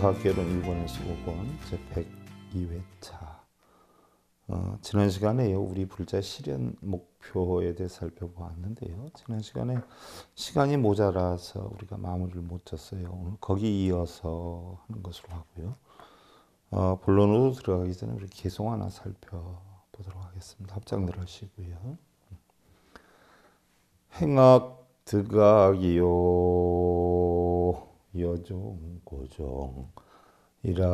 과학개론 1권에서 5권 제102회차 어, 지난 시간에 우리 불자 실현 목표에 대해 살펴보았는데요. 지난 시간에 시간이 모자라서 우리가 마무리를 못 쳤어요. 오늘 거기 이어서 하는 것으로 하고요. 어, 본론으로 들어가기 전에 우리 개송 하나 살펴보도록 하겠습니다. 합장들 하시고요. 행악 드각이요 여종 고종 일학자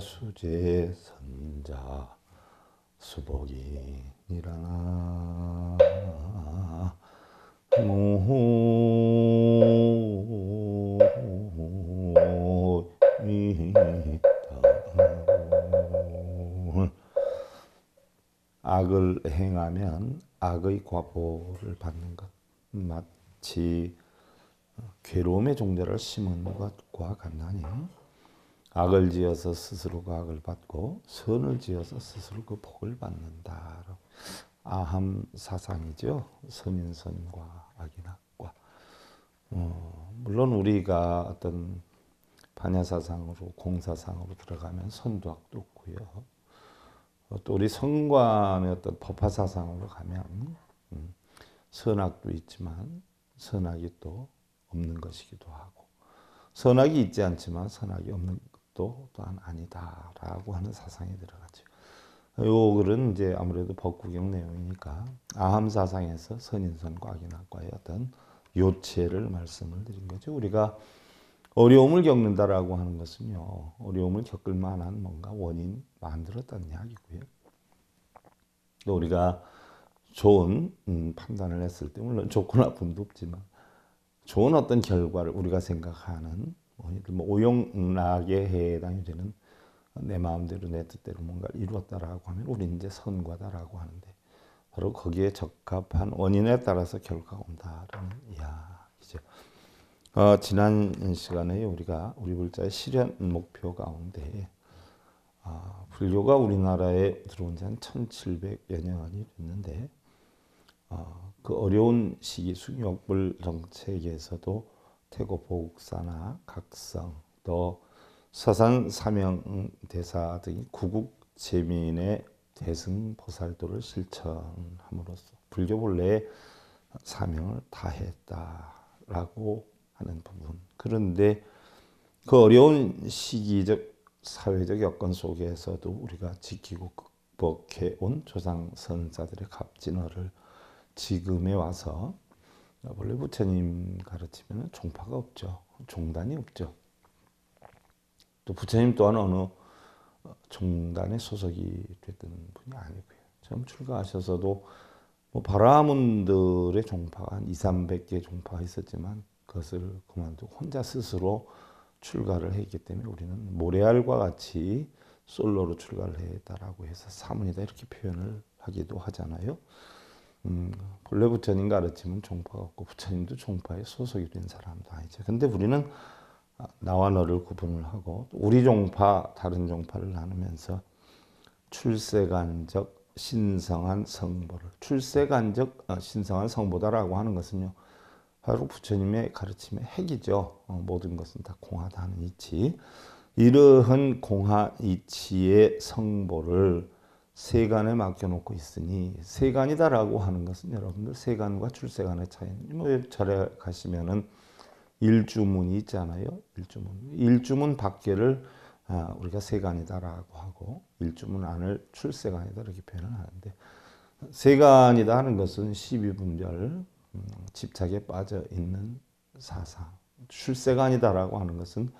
수제 선자 수복이니라나 악을 행하면 악의 과보를 받는 것 마치 괴로움의 종자를 심은 것과 같나니 악을 지어서 스스로가 악을 받고 선을 지어서 스스로 그 복을 받는다. 아함 사상이죠. 선인 선과 악인 악과. 어, 물론 우리가 어떤 반야 사상으로 공사상으로 들어가면 선도 악도 없고요. 어, 또 우리 성관의 어떤 법화 사상으로 가면 음, 선악도 있지만 선악이 또 없는 것이기도 하고 선악이 있지 않지만 선악이 없는 것도 또한 아니다라고 하는 사상이 들어가죠. 요 글은 이제 아무래도 법구경 내용이니까 아함 사상에서 선인선과 악인악과의 어떤 요체를 말씀을 드린 거죠. 우리가 어려움을 겪는다라고 하는 것은요. 어려움을 겪을 만한 뭔가 원인 만들었다는 이야기고요. 또 우리가 좋은 음, 판단을 했을 때 물론 좋고 나쁨도 없지만 좋은 어떤 결과를 우리가 생각하는 뭐오용락에 해당이 되는 내 마음대로 내 뜻대로 뭔가를 이루었다라고 하면 우리 이제 선과다라고 하는데 바로 거기에 적합한 원인에 따라서 결과가 온다라는 이야기죠. 어, 지난 시간에 우리가 우리 불자의 실현 목표 가운데 어, 불교가 우리나라에 들어온 지 한 1700여 년이 됐는데 어, 그 어려운 시기 숭욕불 정책에서도 태고 보국사나 각성 또 서산 사명 대사 등이 구국 재민의 대승 보살도를 실천함으로써 불교 본래 사명을 다했다라고 하는 부분. 그런데 그 어려운 시기적 사회적 여건 속에서도 우리가 지키고 극복해 온 조상 선사들의 갑진어를 지금에 와서 원래 부처님 가르치면 종파가 없죠. 종단이 없죠. 또 부처님 또한 어느 종단에 소속이 됐던 분이 아니고요. 처음 출가하셔서도 뭐 바라문들의 종파가 한 2, 300개 종파가 있었지만 그것을 그만두고 혼자 스스로 출가를 했기 때문에 우리는 모래알과 같이 솔로로 출가를 했다라고 해서 사문이다 이렇게 표현을 하기도 하잖아요. 음, 본래 부처님 가르침은 종파가 없고 부처님도 종파의 소속이된 사람도 아니죠. 근데 우리는 아, 나와 너를 구분을 하고 우리 종파 다른 종파를 나누면서 출세간적 신성한 성보를 출세간적 어, 신성한 성보다라고 하는 것은요 바로 부처님의 가르침의 핵이죠 어, 모든 것은 다 공하다는 이치 이러한 공하 이치의 성보를 세간에 맡겨놓고 있으니 세간이다라고 하는 것은 여러분들 세간과 출세간의 차이입니다. 뭐 절에 가시면은 일주문이 있잖아요. 일주문. 일주문 밖에를 아, 우리가 세간이다라고 하고 일주문 안을 출세간이다 이렇게 표현을 하는데 세간이다 하는 것은 12분별 음, 집착에 빠져 있는 사상 출세간이다라고 하는 것은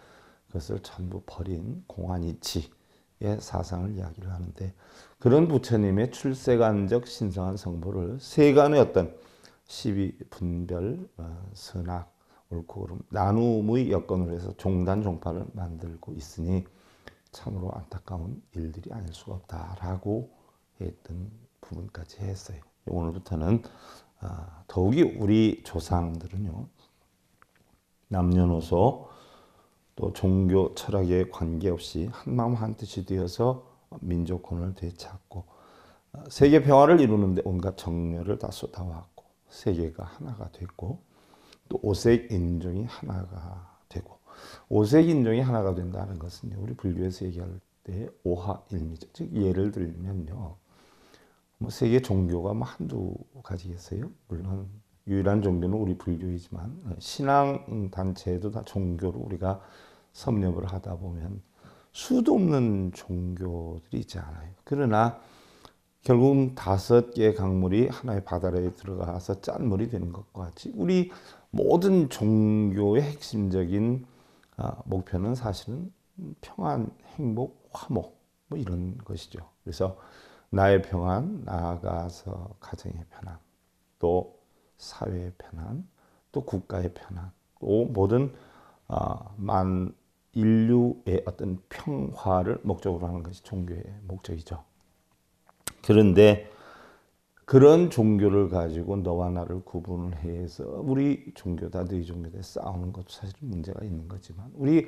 그것을 전부 버린 공안이치의 사상을 이야기를 하는데 그런 부처님의 출세간적 신성한 성보를 세간의 어떤 시비, 분별, 어, 선악, 옳고 그름, 나눔의 여건으로 해서 종단, 종파를 만들고 있으니 참으로 안타까운 일들이 아닐 수가 없다라고 했던 부분까지 했어요. 오늘부터는 어, 더욱이 우리 조상들은요. 남녀노소 또 종교 철학에 관계없이 한마음 한뜻이 되어서 민족혼을 되찾고 어, 세계 평화를 이루는데 온갖 정열을 다 쏟아왔고 세계가 하나가 됐고 또 오색 인종이 하나가 되고 오색 인종이 하나가 된다는 것은 우리 불교에서 얘기할 때 오하일미죠 즉 예를 들면요 뭐 세계 종교가 뭐 한두 가지겠어요 물론 유일한 종교는 우리 불교이지만 신앙 단체에도 다 종교로 우리가 섭렵을 하다 보면 수도 없는 종교들이 있지 않아요. 그러나 결국 다섯 개의 강물이 하나의 바다에 들어가서 짠 물이 되는 것과 같이 우리 모든 종교의 핵심적인 아, 목표는 사실은 평안, 행복, 화목 뭐 이런 것이죠. 그래서 나의 평안, 나아가서 가정의 편안, 또 사회의 편안, 또 국가의 편안, 또 모든 아, 만 인류의 어떤 평화를 목적으로 하는 것이 종교의 목적이죠. 그런데 그런 종교를 가지고 너와 나를 구분을 해서 우리 종교다 너희 종교다 싸우는 것도 사실 문제가 있는 거지만 우리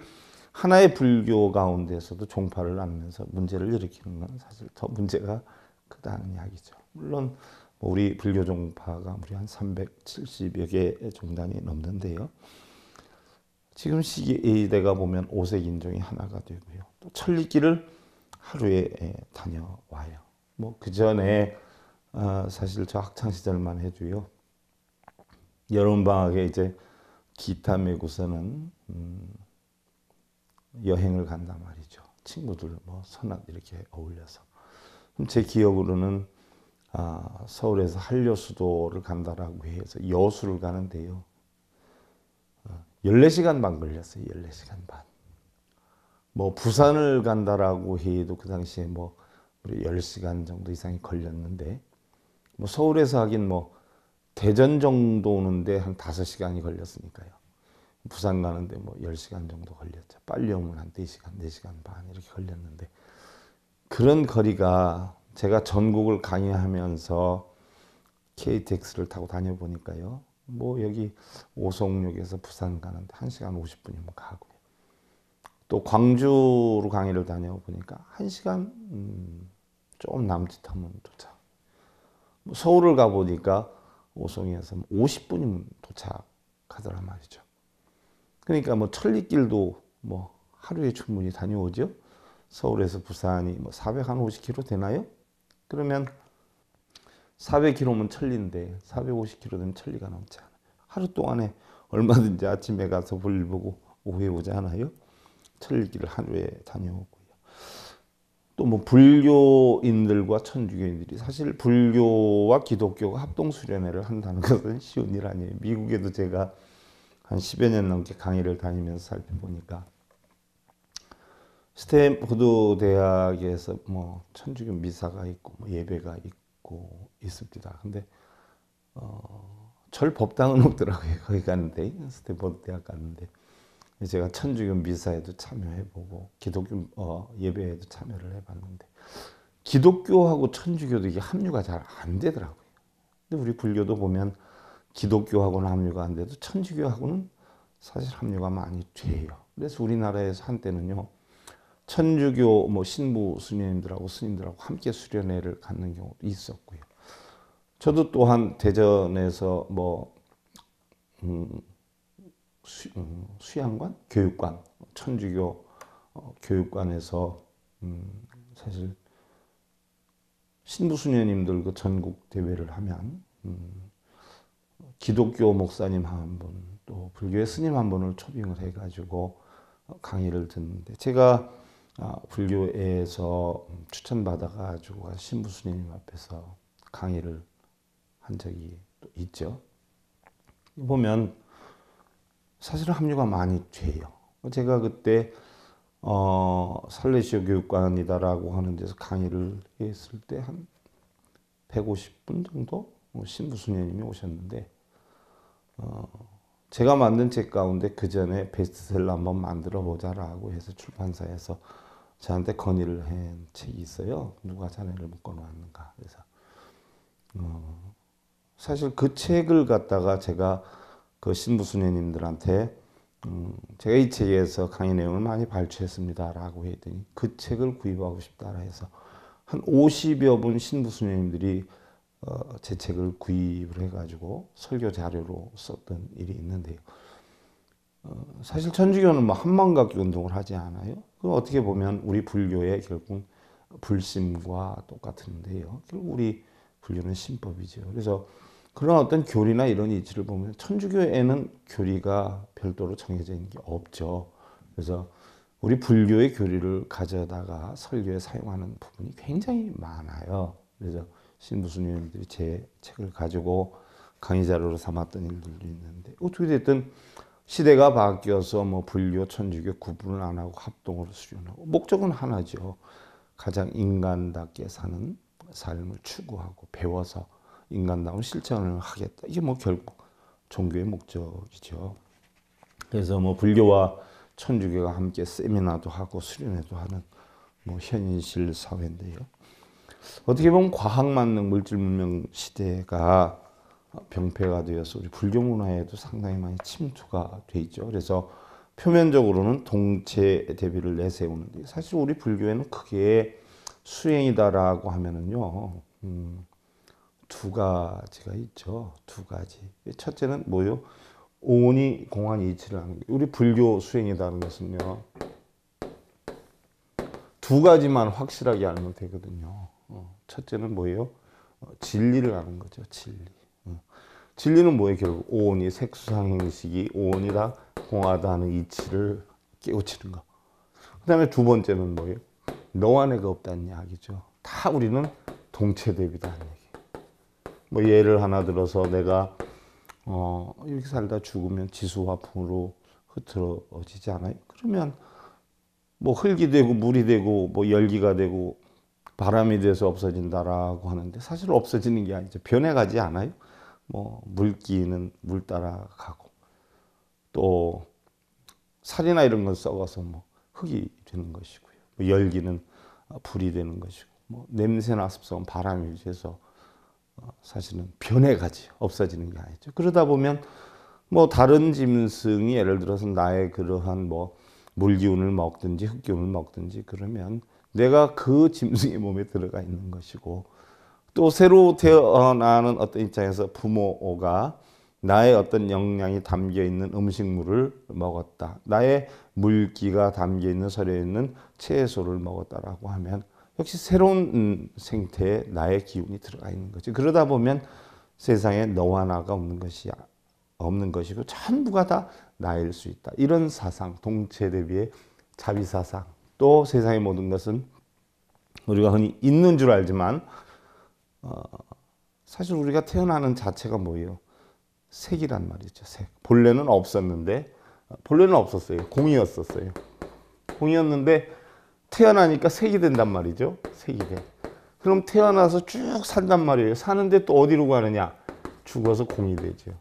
하나의 불교 가운데서도 종파를 나누면서 문제를 일으키는 건 사실 더 문제가 크다는 이야기죠. 물론 뭐 우리 불교 종파가 무려 한 370여 개 종단이 넘는데요. 지금 시계대가 보면 오색 인종이 하나가 되고요. 또 천리길을 하루에 예, 다녀와요. 뭐 그 전에 아, 사실 저 학창 시절만 해도요. 여름 방학에 이제 기타 메고서는 음, 여행을 간단 말이죠. 친구들 뭐 선악 이렇게 어울려서. 제 기억으로는 아, 서울에서 한려수도를 간다라고 해서 여수를 가는데요. 14시간 반 걸렸어요. 14시간 반. 뭐 부산을 간다라고 해도 그 당시에 뭐 10시간 정도 이상이 걸렸는데 뭐 서울에서 하긴 뭐 대전 정도 오는데 한 5시간이 걸렸으니까요. 부산 가는데 뭐 10시간 정도 걸렸죠. 빨리 오면 한 4시간, 4시간 반 이렇게 걸렸는데 그런 거리가 제가 전국을 강의하면서 KTX를 타고 다녀보니까요. 뭐 여기 오송역에서 부산 가는데 1시간 50분이면 가고또 광주로 강의를 다녀보니까 1시간 음, 조금 남짓하면 도착. 뭐 서울을 가보니까 오송에서 50분이면 뭐 도착하더란 말이죠. 그러니까 뭐 천리길도 뭐 하루에 충분히 다녀오죠. 서울에서 부산이 뭐 450km 되나요? 그러면 400km면 천리인데 450km 되면 천리가 넘지 않아요. 하루 동안에 얼마든지 아침에 가서 볼일 보고 오후에 오지 않아요? 천리길을 하루에 다녀오고요. 또 뭐 불교인들과 천주교인들이 사실 불교와 기독교가 합동 수련회를 한다는 것은 쉬운 일 아니에요. 미국에도 제가 한 10여 년 넘게 강의를 다니면서 살펴보니까 스탠포드 대학에서 뭐 천주교 미사가 있고 뭐 예배가 있고 받고 있습니다. 근데 어, 절 법당은 없더라고요. 거기 갔는데 스탠퍼드 대학 갔는데 제가 천주교 미사에도 참여해보고 기독교 어, 예배에도 참여를 해봤는데 기독교하고 천주교도 이게 합류가 잘 안 되더라고요. 근데 우리 불교도 보면 기독교하고는 합류가 안 돼도 천주교하고는 사실 합류가 많이 돼요. 그래서 우리나라에서 한때는요. 천주교 뭐 신부 스님들하고 스님들하고 함께 수련회를 갖는 경우도 있었고요. 저도 또한 대전에서 뭐 음, 수, 음, 양관 교육관, 천주교 어, 교육관에서 음, 사실 신부 수녀님들 그 전국 대회를 하면 음, 기독교 목사님 한 분, 또 불교의 스님 한 분을 초빙을 해가지고 강의를 듣는데 제가 아, 불교에서 추천받아가지고 신부스님 앞에서 강의를 한 적이 있죠. 보면 사실 합류가 많이 돼요. 제가 그때 어, 살레시오 교육관이다라고 하는 데서 강의를 했을 때 한 150분 정도 뭐 신부수녀님이 오셨는데 어, 제가 만든 책 가운데 그 전에 베스트셀러 한번 만들어 보자라고 해서 출판사에서 저한테 건의를 한 책이 있어요. 누가 자네를 묶어놨는가. 그래서 어, 사실 그 책을 갖다가 제가 그 신부수녀님들한테 음, 제가 이 책에서 강의 내용을 많이 발췌했습니다라고 했더니 그 책을 구입하고 싶다라 해서 한 50여 분 신부수녀님들이 어, 제 책을 구입을 해가지고 설교 자료로 썼던 일이 있는데요. 어, 사실 천주교는 뭐 한만각기 운동을 하지 않아요. 그 어떻게 보면 우리 불교의 결국 불심과 똑같은데요. 결국 우리 불교는 신법이죠. 그래서 그런 어떤 교리나 이런 이치를 보면 천주교에는 교리가 별도로 정해져 있는 게 없죠. 그래서 우리 불교의 교리를 가져다가 설교에 사용하는 부분이 굉장히 많아요. 그래서 신부수님들이 제 책을 가지고 강의 자료로 삼았던 일들도 있는데 어떻게 됐든 시대가 바뀌어서 뭐 불교 천주교 구분을 안 하고 합동으로 수련하고 목적은 하나죠. 가장 인간답게 사는 삶을 추구하고 배워서 인간다운 실천을 하겠다. 이게 뭐 결국 종교의 목적이죠. 그래서 뭐 불교와 천주교가 함께 세미나도 하고 수련회도 하는 뭐 현실 사회인데요. 어떻게 보면 과학만능 물질 문명 시대가 병폐가 되어서 우리 불교 문화에도 상당히 많이 침투가 돼 있죠. 그래서 표면적으로는 동체 대비를 내세우는데 사실 우리 불교에는 크게 수행이다라고 하면은요 음, 두 가지가 있죠. 두 가지. 첫째는 뭐요? 오온이 공안 이치를 하는 게 우리 불교 수행이다는 것은요 두 가지만 확실하게 알면 되거든요. 어, 첫째는 뭐예요? 어, 진리를 아는 거죠. 진리. 어. 진리는 뭐예요? 결국 오온이 색수상행식이 오온이라 공하다는 이치를 깨우치는 거. 그 다음에 두 번째는 뭐예요? 너와 내가 없다는 이야기죠. 다 우리는 동체 대비다는 얘기. 뭐 예를 하나 들어서 내가 어, 이렇게 살다 죽으면 지수화풍으로 흐트러지지 않아요? 그러면 뭐 흙이 되고 물이 되고 뭐 열기가 되고 바람이돼서 없어진다라고 하는데 사실 없어지는 게 아니죠. 변해가지 않아요. 뭐 물기는 물 따라가고 또 살이나 이런 건 썩어서 뭐 흙이 되는 것이고요. 뭐 열기는 불이 되는 것이고 뭐 냄새나 습성 바람이 유서 어, 사실은 변해가지 없어지는 게 아니죠. 그러다 보면 뭐 다른 짐승이 예를 들어서 나의 그러한 뭐 물기운을 먹든지 흙기운을 먹든지 그러면 내가 그 짐승의 몸에 들어가 있는 것이고 또 새로 태어나는 어떤 입장에서 부모가 나의 어떤 영양이 담겨 있는 음식물을 먹었다. 나의 물기가 담겨 있는 서려 있는 채소를 먹었다라고 하면 역시 새로운 생태에 나의 기운이 들어가 있는 거지. 그러다 보면 세상에 너와 나가 없는 것이 없는 것이고 전부가 다 나일 수 있다. 이런 사상, 동체 대비의 자비 사상, 또 세상의 모든 것은 우리가 흔히 있는 줄 알지만 어, 사실 우리가 태어나는 자체가 뭐예요? 색이란 말이죠. 색. 본래는 없었는데 어, 본래는 없었어요. 공이었었어요. 공이었는데 태어나니까 색이 된단 말이죠. 색이 돼. 그럼 태어나서 쭉 산단 말이에요. 사는데 또 어디로 가느냐? 죽어서 공이 되죠.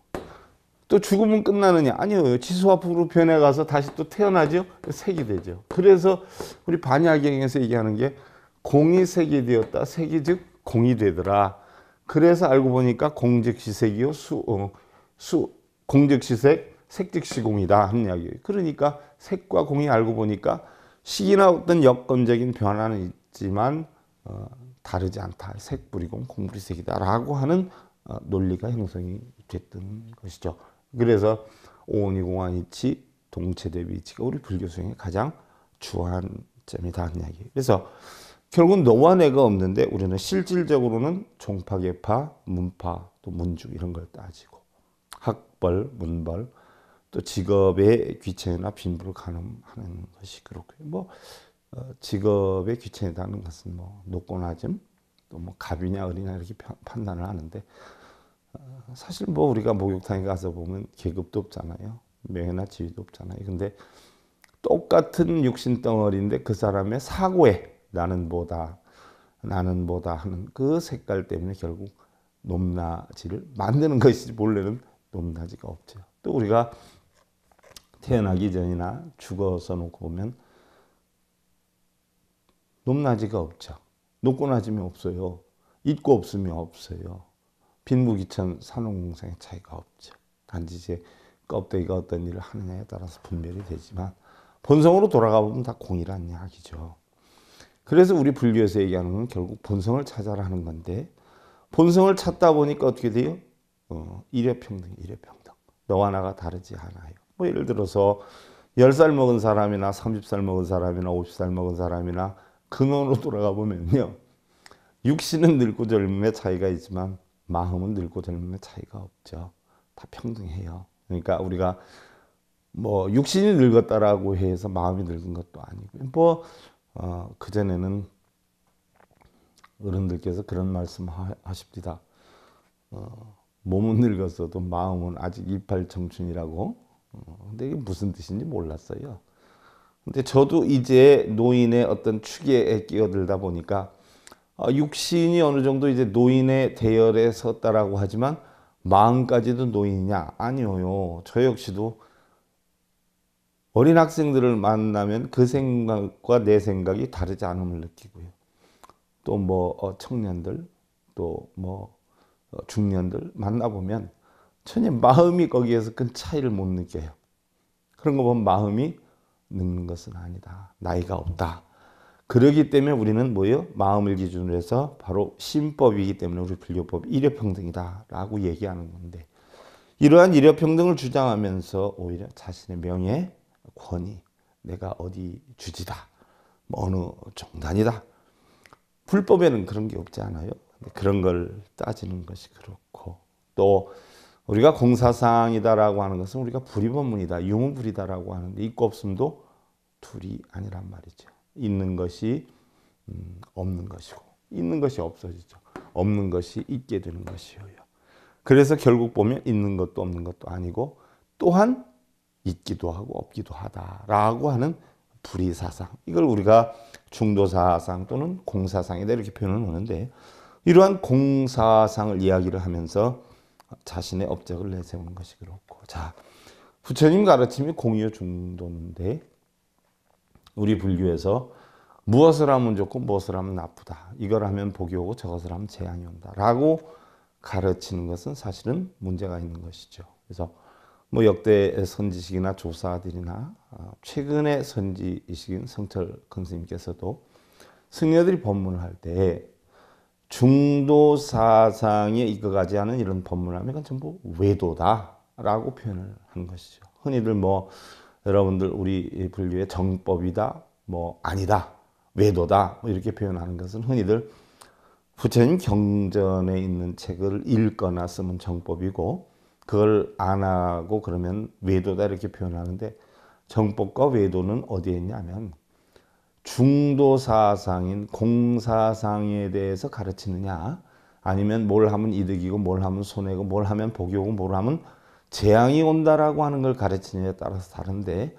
또 죽으면 끝나느냐? 아니요. 지수화풍으로 변해가서 다시 또 태어나죠? 색이 되죠. 그래서 우리 반야경에서 얘기하는 게 공이 색이 되었다. 색이 즉 공이 되더라. 그래서 알고 보니까 공즉시색이요. 수, 어, 수, 공즉시색, 색즉시공이다. 하는 이야기 그러니까 색과 공이 알고 보니까 시기나 어떤 여건적인 변화는 있지만 어, 다르지 않다. 색불이공, 공불이색이다라고 하는 어, 논리가 형성이 됐던 것이죠. 그래서 오온이 공한 위치 동체 대비 위치가 우리 불교 수행의 가장 주한 점이다 하는 이야기. 그래서 결국은 너와 내가 없는데 우리는 실질적으로는 종파, 계파, 문파, 또 문주 이런 걸 따지고 학벌, 문벌, 또 직업의 귀천이나 빈부를 가늠하는 것이 그렇고요. 뭐 어, 직업의 귀천이라는 것은 뭐 높거나 좀 또뭐 갑이냐 을이냐 이렇게 판단을 하는데 사실 뭐 우리가 목욕탕에 가서 보면 계급도 없잖아요. 명예나 지위도 없잖아요. 근데 똑같은 육신 덩어리인데 그 사람의 사고에 나는 뭐다, 나는 뭐다 하는 그 색깔 때문에 결국 높낮이를 만드는 것이지 본래는 높낮이가 없죠. 또 우리가 태어나기 전이나 죽어서 놓고 보면 높낮이가 없죠. 높고 낮음이 없어요. 있고 없음이 없어요. 빈무기천 산업공생의 차이가 없죠. 단지 이제 껍데기가 어떤 일을 하느냐에 따라서 분별이 되지만 본성으로 돌아가 보면 다 공이란 이야기죠. 그래서 우리 분류에서 얘기하는 건 결국 본성을 찾아라 는 건데 본성을 찾다 보니까 어떻게 돼요? 어, 일회평등, 일회평등. 너와 나가 다르지 않아요. 뭐 예를 들어서 10살 먹은 사람이나 30살 먹은 사람이나 50살 먹은 사람이나 근원으로 돌아가 보면요. 육신은 늙고 젊음의 차이가 있지만 마음은 늙고 젊음의 차이가 없죠. 다 평등해요. 그러니까 우리가 뭐 육신이 늙었다라고 해서 마음이 늙은 것도 아니고 뭐 어, 전에는 어른들께서 그런 말씀 하십니다. 어, 몸은 늙었어도 마음은 아직 이팔 청춘이라고. 어, 근데 이게 무슨 뜻인지 몰랐어요. 근데 저도 이제 노인의 어떤 축에 끼어들다 보니까 어, 육신이 어느 정도 이제 노인의 대열에 섰다라고 하지만 마음까지도 노인이냐? 아니요. 저 역시도 어린 학생들을 만나면 그 생각과 내 생각이 다르지 않음을 느끼고요. 또뭐 어, 청년들, 또뭐 어, 중년들 만나보면 전혀 마음이 거기에서 큰 차이를 못 느껴요. 그런 거 보면 마음이 늙는 것은 아니다. 나이가 없다. 그러기 때문에 우리는 뭐예요? 마음을 기준으로 해서 바로 신법이기 때문에 우리 불교법 일회평등이다라고 얘기하는 건데 이러한 일회평등을 주장하면서 오히려 자신의 명예, 권위, 내가 어디 주지다, 뭐 어느 정단이다. 불법에는 그런 게 없지 않아요? 그런 걸 따지는 것이 그렇고 또 우리가 공사상이다라고 하는 것은 우리가 불의법문이다, 유문불이다라고 하는데 있고 없음도 둘이 아니란 말이죠. 있는 것이 음, 없는 것이고 있는 것이 없어지죠. 없는 것이 있게 되는 것이요. 그래서 결국 보면 있는 것도 없는 것도 아니고 또한 있기도 하고 없기도 하다라고 하는 불의사상 이걸 우리가 중도사상 또는 공사상이다 이렇게 표현을 하는데 이러한 공사상을 이야기를 하면서 자신의 업적을 내세우는 것이 그렇고 자 부처님 가르침이 공유 중도인데 우리 분류에서 무엇을 하면 좋고 무엇을 하면 나쁘다. 이걸 하면 복이 오고 저것을 하면 재앙이 온다. 라고 가르치는 것은 사실은 문제가 있는 것이죠. 그래서 뭐 역대 선지식이나 조사들이나 어, 최근의 선지식인 성철 큰스님께서도 승려들이 법문을 할 때 중도 사상에 이끌가지 않은 이런 법문을 하면 이건 전부 외도다라고 표현을 한 것이죠. 흔히들 뭐 여러분들 우리 불류의 정법이다, 뭐 아니다, 외도다 뭐 이렇게 표현하는 것은 흔히들 부처님 경전에 있는 책을 읽거나 쓰면 정법이고 그걸 안 하고 그러면 외도다 이렇게 표현하는데 정법과 외도는 어디에 있냐면 중도 사상인 공사상에 대해서 가르치느냐 아니면 뭘 하면 이득이고 뭘 하면 손해고 뭘 하면 복이고 뭘 하면 재앙이 온다라고 하는 걸 가르치느냐에 따라서 다른데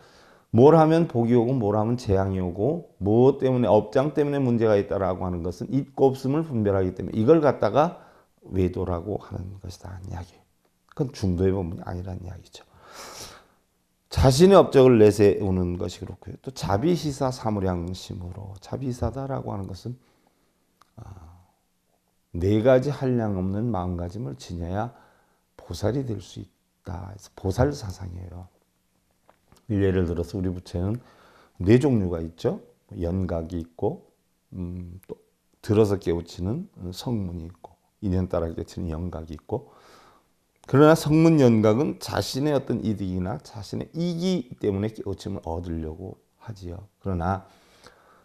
뭘 하면 복이 오고 뭘 하면 재앙이 오고 무엇 뭐 때문에 업장 때문에 문제가 있다라고 하는 것은 있고 없음을 분별하기 때문에 이걸 갖다가 외도라고 하는 것이다 이야기. 그건 중도의 법문이 아니라는 이야기죠. 자신의 업적을 내세우는 것이 그렇고요. 또 자비시사 사무량심으로 자비사다라고 하는 것은 아, 네 가지 한량 없는 마음가짐을 지녀야 보살이 될 수 있다. 있다. 보살 사상이에요. 예를 들어서 우리 부채는 네 종류가 있죠. 연각이 있고 음, 또 들어서 깨우치는 성문이 있고 인연따라 깨치는 연각이 있고 그러나 성문 연각은 자신의 어떤 이득이나 자신의 이기 때문에 깨우침을 얻으려고 하지요. 그러나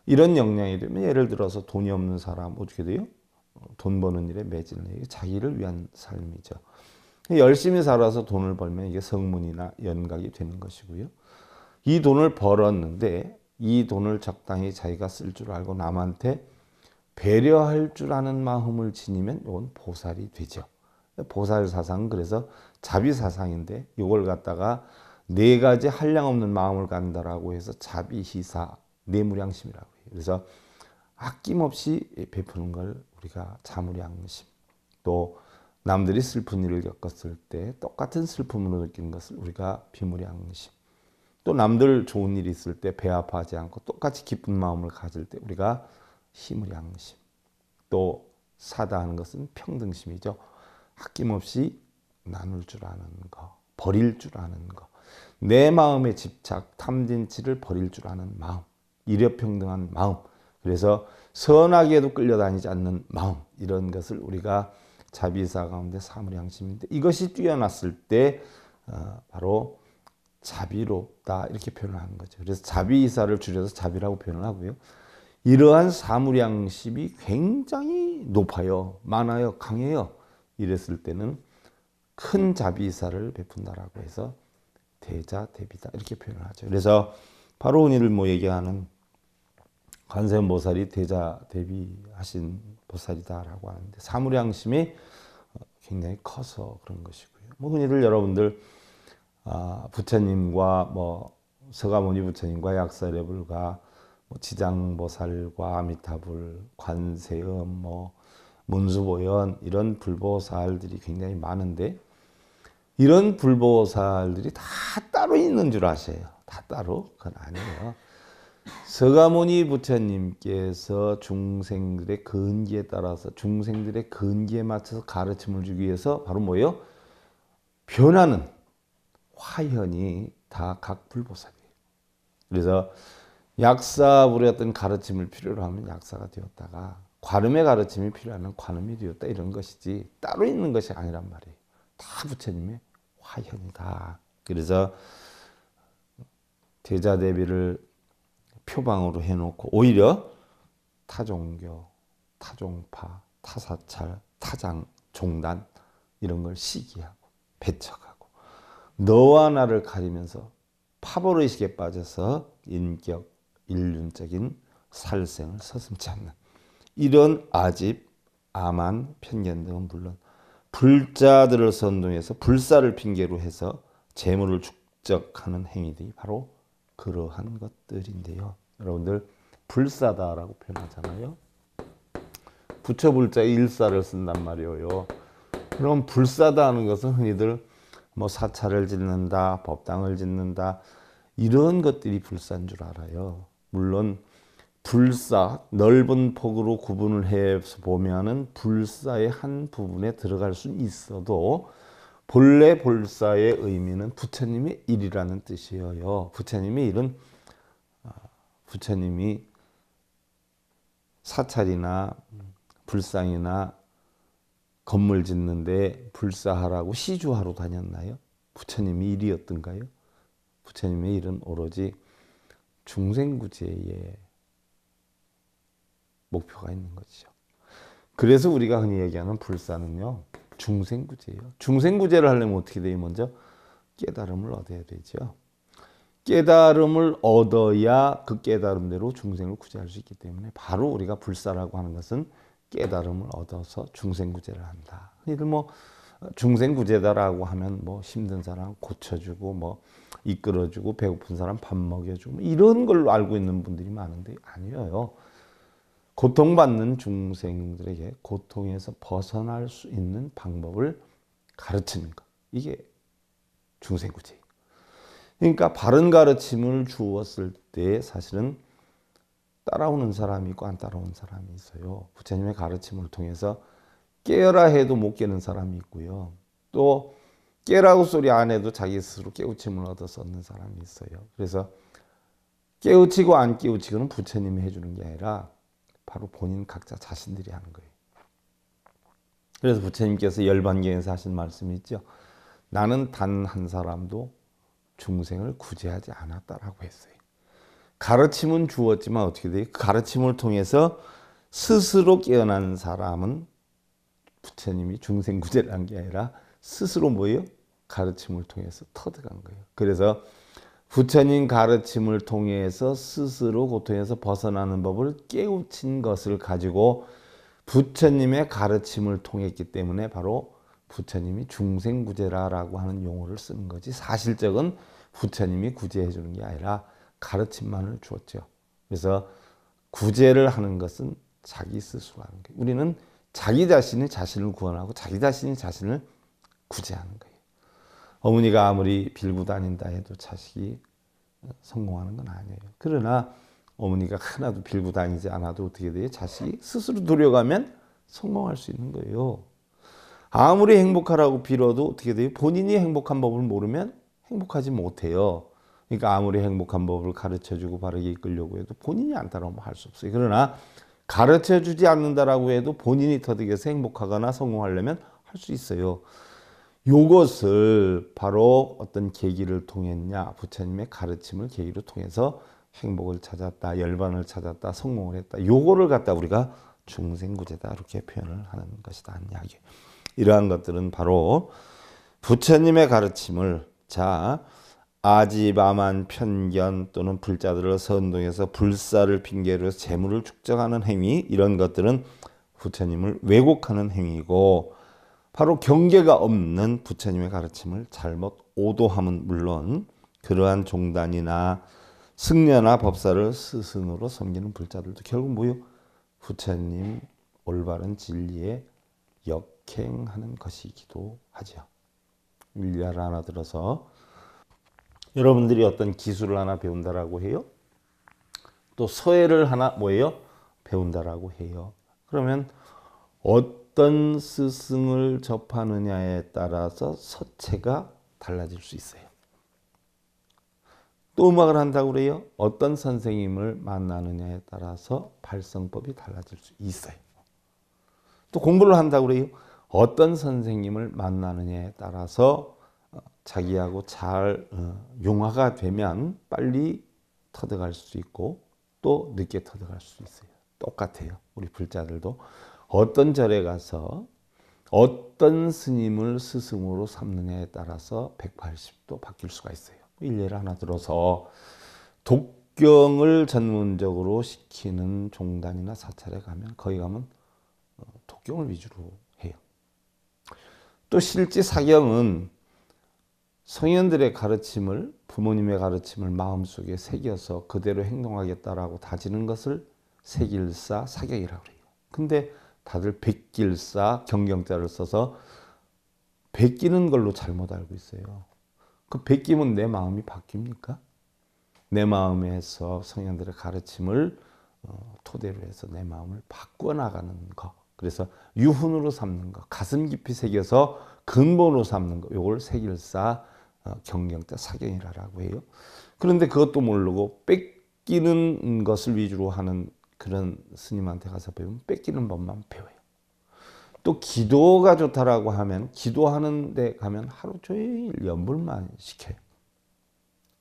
이런 역량이 되면 예를 들어서 돈이 없는 사람 어떻게 돼요? 돈 버는 일에 매진을 해요. 자기를 위한 삶이죠. 열심히 살아서 돈을 벌면 이게 성문이나 연각이 되는 것이고요. 이 돈을 벌었는데 이 돈을 적당히 자기가 쓸 줄 알고 남한테 배려할 줄 아는 마음을 지니면 이건 보살이 되죠. 보살 사상은 그래서 자비 사상인데 이걸 갖다가 네 가지 한량 없는 마음을 간다라고 해서 자비 희사 내무량심이라고 해요. 그래서 아낌없이 베푸는 걸 우리가 자무량심 또 남들이 슬픈 일을 겪었을 때 똑같은 슬픔으로 느끼는 것을 우리가 비물의 양심. 또 남들 좋은 일이 있을 때 배 아파하지 않고 똑같이 기쁜 마음을 가질 때 우리가 힘을 양심. 또 사다 하는 것은 평등심이죠. 아낌없이 나눌 줄 아는 거, 버릴 줄 아는 거. 내 마음의 집착, 탐진치를 버릴 줄 아는 마음. 이려평등한 마음. 그래서 선하게도 끌려다니지 않는 마음. 이런 것을 우리가 자비사 가운데 사물 양심인데 이것이 뛰어났을 때 어, 바로 자비롭다 이렇게 표현을 한 거죠. 그래서 자비사를 줄여서 자비라고 표현을 하고요. 이러한 사물 양심이 굉장히 높아요. 많아요. 강해요. 이랬을 때는 큰 자비사를 베푼다라고 해서 대자 대비다 이렇게 표현을 하죠. 그래서 바로 오늘 뭐 얘기하는 관세음보살이 대자 대비하신 보살이다라고 하는데 사물양심이 어, 굉장히 커서 그런 것이고요. 뭐 흔히들 여러분들 아, 부처님과 뭐 서가모니 부처님과 약사레불과 뭐 지장보살과 미타불 관세음, 뭐 문수보현 이런 불보살들이 굉장히 많은데 이런 불보살들이 다 따로 있는 줄 아세요. 다 따로? 그건 아니에요. 서가모니 부처님께서 중생들의 근기에 따라서 중생들의 근기에 맞춰서 가르침을 주기 위해서 바로 뭐예요? 변하는 화현이 다 각 불보살이에요. 그래서 약사불의 어떤 가르침을 필요로 하면 약사가 되었다가 관음의 가르침이 필요하면 관음이 되었다 이런 것이지 따로 있는 것이 아니란 말이에요. 다 부처님의 화현이다. 그래서 대자대비를 표방으로 해놓고 오히려 타종교, 타종파, 타사찰, 타장, 종단 이런 걸 시기하고 배척하고 너와 나를 가리면서 파벌의식에 빠져서 인격, 인륜적인 살생을 서슴지 않는 이런 아집, 암한, 편견 등은 물론 불자들을 선동해서 불사를 핑계로 해서 재물을 축적하는 행위들이 바로 그러한 것들인데요. 여러분들 불사다라고 표현하잖아요. 부처불자 일사를 쓴단 말이에요. 그럼 불사다 하는 것은 흔히들 뭐 사찰을 짓는다, 법당을 짓는다 이런 것들이 불사인 줄 알아요. 물론 불사 넓은 폭으로 구분을 해서 보면은 불사의 한 부분에 들어갈 수 있어도 본래 볼사의 의미는 부처님의 일이라는 뜻이에요. 부처님의 일은 아, 부처님이 사찰이나 불상이나 건물 짓는데 불사하라고 시주하러 다녔나요? 부처님의 일이었던가요? 부처님의 일은 오로지 중생구제의 목표가 있는 거죠. 그래서 우리가 흔히 얘기하는 불사는요. 중생구제예요. 중생구제를 하려면 어떻게 돼요? 먼저 깨달음을 얻어야 되죠. 깨달음을 얻어야 그 깨달음대로 중생을 구제할 수 있기 때문에 바로 우리가 불사라고 하는 것은 깨달음을 얻어서 중생구제를 한다. 흔들뭐 중생구제다라고 하면 뭐 힘든 사람 고쳐주고 뭐 이끌어주고 배고픈 사람 밥 먹여주고 뭐 이런 걸로 알고 있는 분들이 많은데 아니에요. 고통받는 중생들에게 고통에서 벗어날 수 있는 방법을 가르치는 것. 이게 중생구제. 그러니까 바른 가르침을 주었을 때 사실은 따라오는 사람이 있고 안 따라오는 사람이 있어요. 부처님의 가르침을 통해서 깨라 해도 못 깨는 사람이 있고요. 또 깨라고 소리 안 해도 자기 스스로 깨우침을 얻어서 얻는 사람이 있어요. 그래서 깨우치고 안 깨우치고는 부처님이 해주는 게 아니라 바로 본인 각자 자신들이 하는 거예요. 그래서 부처님께서 열반경에서 하신 말씀이 있죠. 나는 단 한 사람도 중생을 구제하지 않았다라고 했어요. 가르침은 주었지만 어떻게 돼요? 그 가르침을 통해서 스스로 깨어난 사람은 부처님이 중생 구제를 한게 아니라 스스로 뭐예요? 가르침을 통해서 터득한 거예요. 그래서 부처님 가르침을 통해서 스스로 고통에서 벗어나는 법을 깨우친 것을 가지고 부처님의 가르침을 통했기 때문에 바로 부처님이 중생구제라라고 하는 용어를 쓰는 거지 사실적은 부처님이 구제해 주는 게 아니라 가르침만을 주었죠. 그래서 구제를 하는 것은 자기 스스로 하는 거예요. 우리는 자기 자신이 자신을 구원하고 자기 자신이 자신을 구제하는 거예요. 어머니가 아무리 빌고 다닌다 해도 자식이 성공하는 건 아니에요. 그러나 어머니가 하나도 빌고 다니지 않아도 어떻게 돼요? 자식이 스스로 노력하면 성공할 수 있는 거예요. 아무리 행복하라고 빌어도 어떻게 돼요? 본인이 행복한 법을 모르면 행복하지 못해요. 그러니까 아무리 행복한 법을 가르쳐주고 바르게 이끌려고 해도 본인이 안 따라오면 할 수 없어요. 그러나 가르쳐주지 않는다라고 해도 본인이 터득해서 행복하거나 성공하려면 할 수 있어요. 요것을 바로 어떤 계기를 통했냐 부처님의 가르침을 계기로 통해서 행복을 찾았다 열반을 찾았다 성공을 했다 요거를 갖다 우리가 중생구제다 이렇게 표현을 하는 것이다 이야기 이러한 것들은 바로 부처님의 가르침을 자 아지바만 편견 또는 불자들을 선동해서 불사를 핑계로 재물을 축적하는 행위 이런 것들은 부처님을 왜곡하는 행위고 바로 경계가 없는 부처님의 가르침을 잘못 오도함은 물론 그러한 종단이나 승려나 법사를 스승으로 섬기는 불자들도 결국 뭐요? 부처님 올바른 진리에 역행하는 것이기도 하죠. 일리를 하나 들어서 여러분들이 어떤 기술을 하나 배운다라고 해요. 또 서예를 하나 뭐예요? 배운다라고 해요. 그러면 어 어떤 스승을 접하느냐에 따라서 서체가 달라질 수 있어요. 또 음악을 한다고 그래요. 어떤 선생님을 만나느냐에 따라서 발성법이 달라질 수 있어요. 또 공부를 한다고 그래요. 어떤 선생님을 만나느냐에 따라서 어, 자기하고 잘 용화가 어, 되면 빨리 터득할 수 있고 또 늦게 터득할 수 있어요. 똑같아요. 우리 불자들도 어떤 절에 가서 어떤 스님을 스승으로 삼느냐에 따라서 180도 바뀔 수가 있어요. 일례를 하나 들어서 독경을 전문적으로 시키는 종단이나 사찰에 가면 거기 가면 어, 독경을 위주로 해요. 또 실제 사경은 성현들의 가르침을 부모님의 가르침을 마음속에 새겨서 그대로 행동하겠다라고 다지는 것을 색일사 사경이라고 해요. 근데 다들 백길사 경경자를 써서 베기는 걸로 잘못 알고 있어요. 그 베끼면 내 마음이 바뀝니까? 내 마음에서 성현들의 가르침을 어, 토대로 해서 내 마음을 바꿔 나가는 거. 그래서 유훈으로 삼는 거, 가슴 깊이 새겨서 근본으로 삼는 거. 요걸 세길사 어, 경경자 사경이라고 해요. 그런데 그것도 모르고 뺏기는 것을 위주로 하는 그런 스님한테 가서 배우면 뺏기는 법만 배워요. 또 기도가 좋다라고 하면 기도하는 데 가면 하루 종일 연불만 시켜요.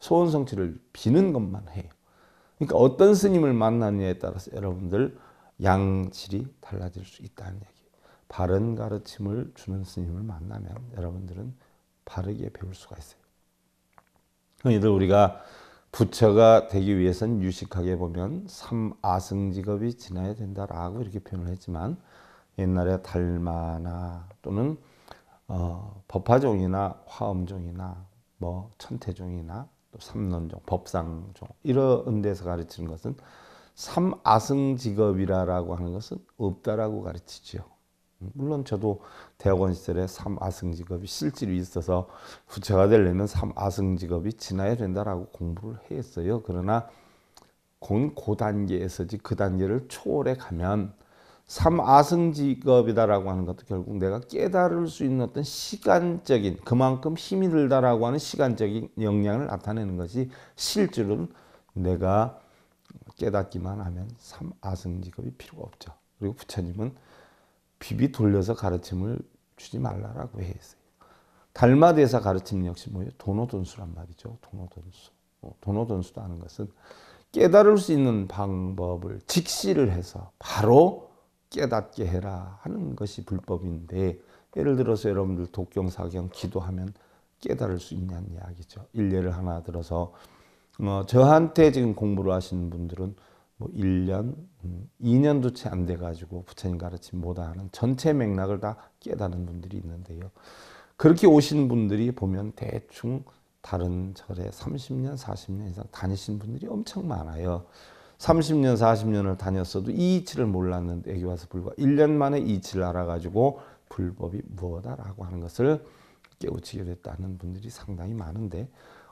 소원 성취를 비는 것만 해요. 그러니까 어떤 스님을 만나느냐에 따라서 여러분들 양질이 달라질 수 있다는 얘기. 바른 가르침을 주는 스님을 만나면 여러분들은 바르게 배울 수가 있어요. 그럼 이들 우리가 부처가 되기 위해서는 유식하게 보면 삼아승 직업이 지나야 된다라고 이렇게 표현을 했지만 옛날에 달마나 또는 어, 법화종이나 화엄종이나 뭐 천태종이나 또 삼론종, 법상종 이런 데서 가르치는 것은 삼아승 직업이라고 하는 것은 없다라고 가르치지요. 물론 저도 대학원 시절에 삼아승 직업이 실질이 있어서 부채가 되려면 삼아승 직업이 지나야 된다라고 공부를 했어요. 그러나 공고 단계에서지 그 단계를 초월해 가면 삼아승 직업이다라고 하는 것도 결국 내가 깨달을 수 있는 어떤 시간적인 그만큼 힘이 들다라고 하는 시간적인 영향을 나타내는 것이 실질은 내가 깨닫기만 하면 삼아승 직업이 필요가 없죠. 그리고 부처님은 비비 돌려서 가르침을 주지 말라라고 했어요. 달마대사 가르침 역시 뭐예요? 도노돈수란 말이죠. 도노돈수. 어, 도노돈수도 하는 것은 깨달을 수 있는 방법을 직시를 해서 바로 깨닫게 해라 하는 것이 불법인데 예를 들어서 여러분들 독경 사경 기도하면 깨달을 수 있냐는 이야기죠. 일례를 하나 들어서 어, 저한테 지금 공부를 하시는 분들은 뭐 1년, 2년도 음, 채안 돼가지고 부처님 가르침 못하는 전체 맥락을 다 깨닫는 분들이 있는데요. 그렇게 오신 분들이 보면 대충 다른 절에 30년, 40년 이상 다니신 분들이 엄청 많아요. 30년, 40년을 다녔어도 이치를 몰랐는데 여기 와서 불과 1년 만에 이치를 알아가지고 불법이 뭐다라고 하는 것을 깨우치게 됐다는 분들이 상당히 많은데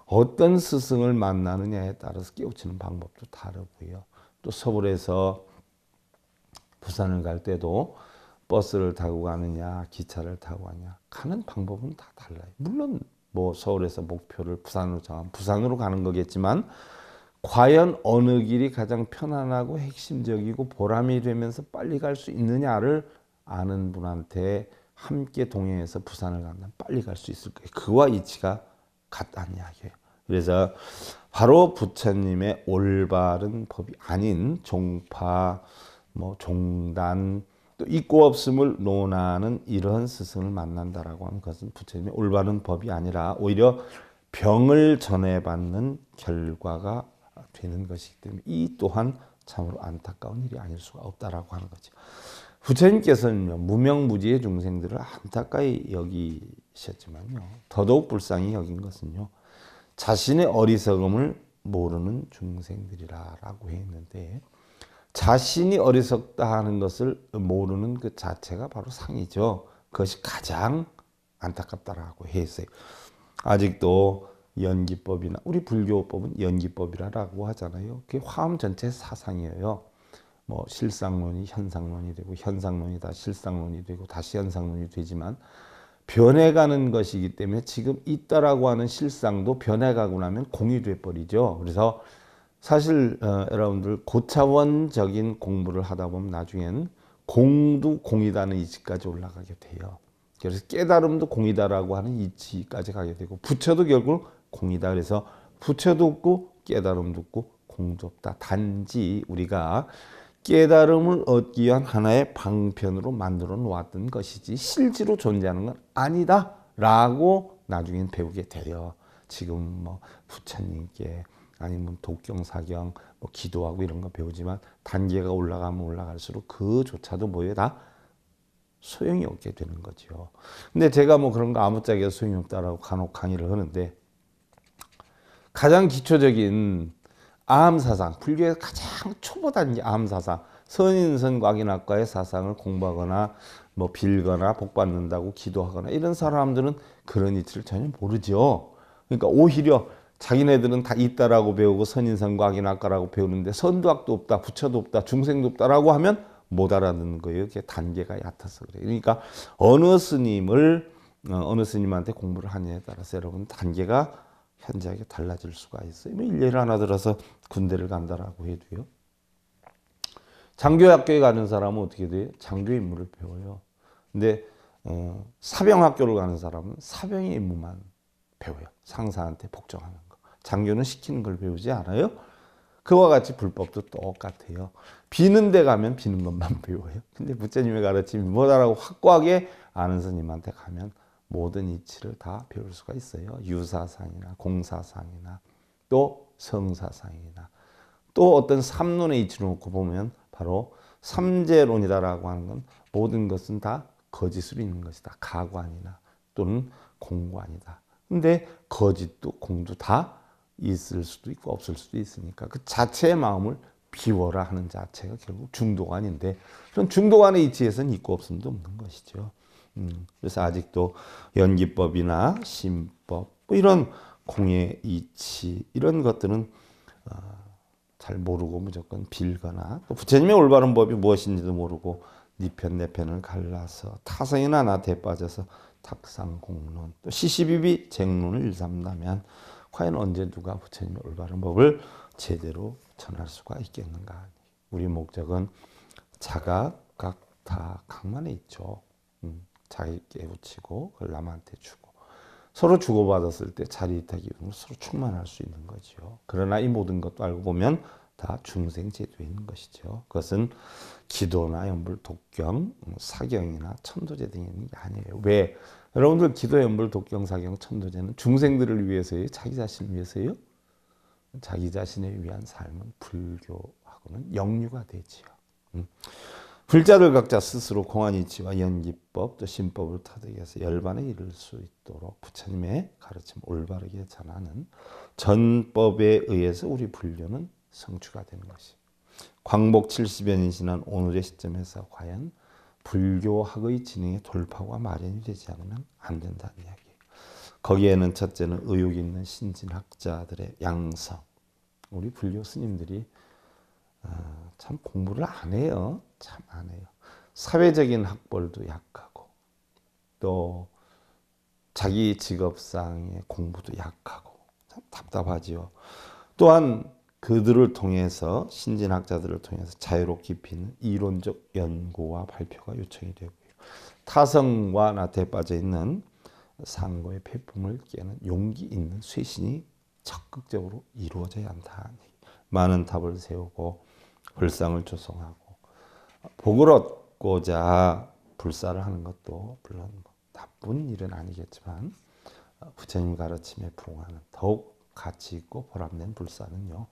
어떤 스승을 만나느냐에 따라서 깨우치는 방법도 다르고요. 또 서울에서 부산을 갈 때도 버스를 타고 가느냐 기차를 타고 가냐 가는 방법은 다 달라요. 물론 뭐 서울에서 목표를 부산으로 정한 부산으로 가는 거겠지만 과연 어느 길이 가장 편안하고 핵심적이고 보람이 되면서 빨리 갈 수 있느냐를 아는 분한테 함께 동행해서 부산을 간다면 빨리 갈 수 있을 거예요. 그와 이치가 같다는 이야기예요. 그래서 바로 부처님의 올바른 법이 아닌 종파, 뭐 종단, 또 있고 없음을 논하는 이런 스승을 만난다라고 하는것은 부처님의 올바른 법이 아니라 오히려 병을 전해받는 결과가 되는 것이기 때문에 이 또한 참으로 안타까운 일이 아닐 수가 없다라고 하는 거죠. 부처님께서는요 무명무지의 중생들을 안타까이 여기셨지만요 더더욱 불쌍히 여긴 것은요 자신의 어리석음을 모르는 중생들이라라고 했는데 자신이 어리석다 하는 것을 모르는 그 자체가 바로 상이죠. 그것이 가장 안타깝다라고 했어요. 아직도 연기법이나 우리 불교법은 연기법이라고 하잖아요. 그게 화엄 전체 사상이에요. 뭐 실상론이 현상론이 되고 현상론이 다 실상론이 되고 다시 현상론이 되지만 변해가는 것이기 때문에 지금 있다라고 하는 실상도 변해가고 나면 공이돼 버리죠. 그래서 사실 어, 여러분들 고차원적인 공부를 하다 보면 나중에 공도 공이다는 이치까지 올라가게 돼요. 그래서 깨달음도 공이다라고 하는 이치까지 가게 되고 부처도 결국 공이다. 그래서 부처도 없고 깨달음도 없고 공도 없다. 단지 우리가 깨달음을 얻기 위한 하나의 방편으로 만들어 놓았던 것이지 실제로 존재하는 건 아니다 라고 나중엔 배우게 되려 지금 뭐 부처님께 아니면 뭐 독경사경 뭐 기도하고 이런 거 배우지만 단계가 올라가면 올라갈수록 그조차도 뭐에 다 소용이 없게 되는 거죠. 근데 제가 뭐 그런 거 아무짝에 소용이 없다라고 간혹 강의를 하는데 가장 기초적인 암 사상, 불교의 가장 초보단 암 사상, 선인선과학인학과의 사상을 공부하거나 뭐 빌거나 복 받는다고 기도하거나 이런 사람들은 그런 이치를 전혀 모르죠. 그러니까 오히려 자기네들은 다 있다라고 배우고 선인선과 악인학과라고 배우는데 선두학도 없다, 부처도 없다, 중생도 없다라고 하면 못 알아듣는 거예요. 이게 단계가 얕아서 그래요. 그러니까 어느 스님을 어, 어느 스님한테 공부를 하냐에 따라서 여러분 단계가 현저하게 달라질 수가 있어요. 뭐 일례를 하나 들어서 군대를 간다라고 해도요. 장교학교에 가는 사람은 어떻게 돼요? 장교 임무를 배워요. 근데 어, 사병학교를 가는 사람은 사병의 임무만 배워요. 상사한테 복종하는 거. 장교는 시키는 걸 배우지 않아요. 그와 같이 불법도 똑같아요. 비는 데 가면 비는 것만 배워요. 근데 부처님의 가르침이 뭐다라고 확고하게 아는 스님한테 가면 모든 이치를 다 배울 수가 있어요. 유사상이나 공사상이나 또 성사상이나 또 어떤 삼론의 이치를 놓고 보면 바로 삼재론이다라고 하는 건 모든 것은 다 거짓으로 있는 것이다. 가관이나 또는 공관이다. 근데 거짓도 공도 다 있을 수도 있고 없을 수도 있으니까 그 자체의 마음을 비워라 하는 자체가 결국 중도관인데 그런 중도관의 이치에서는 있고 없음도 없는 것이죠. 그래서 아직도 연기법이나 심법 뭐 이런 공의 이치 이런 것들은 어, 잘 모르고 무조건 빌거나 또 부처님의 올바른 법이 무엇인지도 모르고 니편내 네 편을 갈라서 타성이나 나태에 빠져서 탁상공론 또 시시비비 쟁론을 일삼다면 과연 언제 누가 부처님의 올바른 법을 제대로 전할 수가 있겠는가 우리 목적은 자각 각다 각만에 있죠. 음. 자기 깨우치고 그걸 남한테 주고 서로 주고받았을 때 자리이타 기운으로 서로 충만할 수 있는 거죠. 그러나 이 모든 것도 알고 보면 다 중생제도에 것이죠. 그것은 기도나 연불, 독경, 뭐 사경이나 천도제 등이 아니에요. 왜? 여러분들 기도, 연불, 독경, 사경, 천도제는 중생들을 위해서요 자기 자신을 위해서요? 자기 자신을 위한 삶은 불교하고는 영유가 되지요. 음. 불자를 각자 스스로 공안 이치와 연기법 또 신법을 타득해서 열반에 이를 수 있도록 부처님의 가르침 올바르게 전하는 전법에 의해서 우리 불교는 성취가 되는 것이 광복 70여년 지난 오늘의 시점에서 과연 불교학의 진행의 돌파구가 마련이 되지 않으면 안 된다는 이야기 거기에는 첫째는 의욕 있는 신진학자들의 양성 우리 불교 스님들이 어, 참 공부를 안 해요 참안 해요. 사회적인 학벌도 약하고 또 자기 직업상의 공부도 약하고 참 답답하지요. 또한 그들을 통해서 신진학자들을 통해서 자유로 깊이는 이론적 연구와 발표가 요청이 되고요. 타성과 나태에 빠져 있는 상고의 폐품을 깨는 용기 있는 쇄신이 적극적으로 이루어져야 한다. 많은 탑을 세우고 불상을 조성하고 복을 얻고자 불사를 하는 것도 물론 뭐 나쁜 일은 아니겠지만 어, 부처님 가르침에 부응하는 더욱 가치 있고 보람된 불사는요.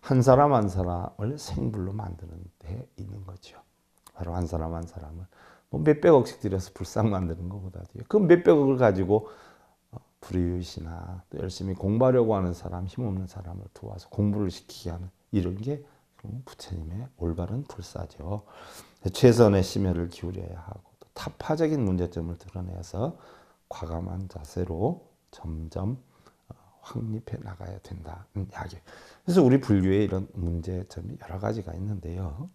한 사람 한 사람을 생불로 만드는 데 있는 거죠. 바로 한 사람 한 사람을 뭐 몇백억씩 들여서 불상 만드는 것보다도 그 몇백억을 가지고 어, 불이웃이나 또 열심히 공부하려고 하는 사람, 힘없는 사람을 도와서 공부를 시키게 하는 이런 게 부처님의 올바른 불사죠. 최선의 심혈을 기울여야 하고 또 타파적인 문제점을 드러내서 과감한 자세로 점점 어, 확립해 나가야 된다 그래서 우리 불교에 이런 문제점이 여러 가지가 있는데요.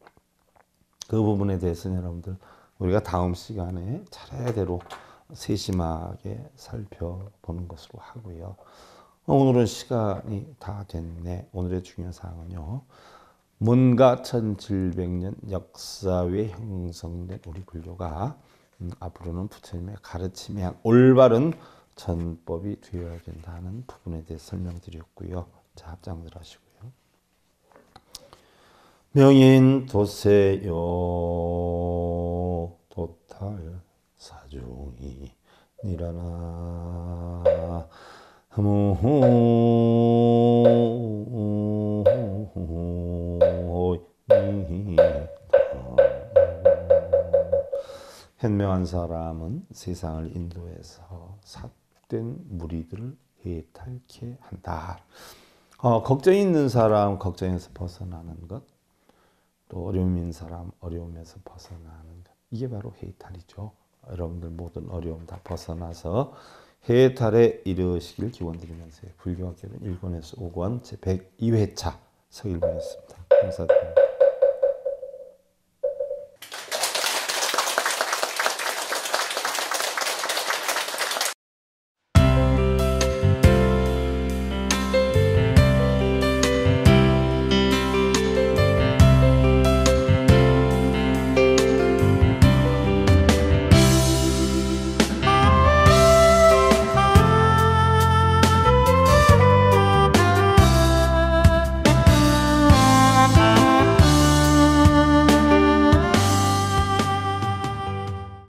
그 부분에 대해서는 여러분들 우리가 다음 시간에 차례대로 세심하게 살펴보는 것으로 하고요. 오늘은 시간이 다 됐네. 오늘의 중요한 사항은요. 문가 1700년 역사에 형성된 우리 불교가 음, 앞으로는 부처님의 가르침에 한 올바른 전법이 되어야 된다는 부분에 대해 설명드렸고요. 자, 합장들 하시고요. 명인 도세요 도탈 사중이 니라나 무호 현명한 사람은 세상을 인도해서 삿된 무리들을 해탈케 한다. 어, 걱정 있는 사람 걱정에서 벗어나는 것, 또 어려움인 사람 어려움에서 벗어나는 것. 이게 바로 해탈이죠. 여러분들 모든 어려움 다 벗어나서 해탈에 이르시길 기원드리면서 불교학교는 1권에서 5권 제102회차 서일반이었습니다. 감사드립니다.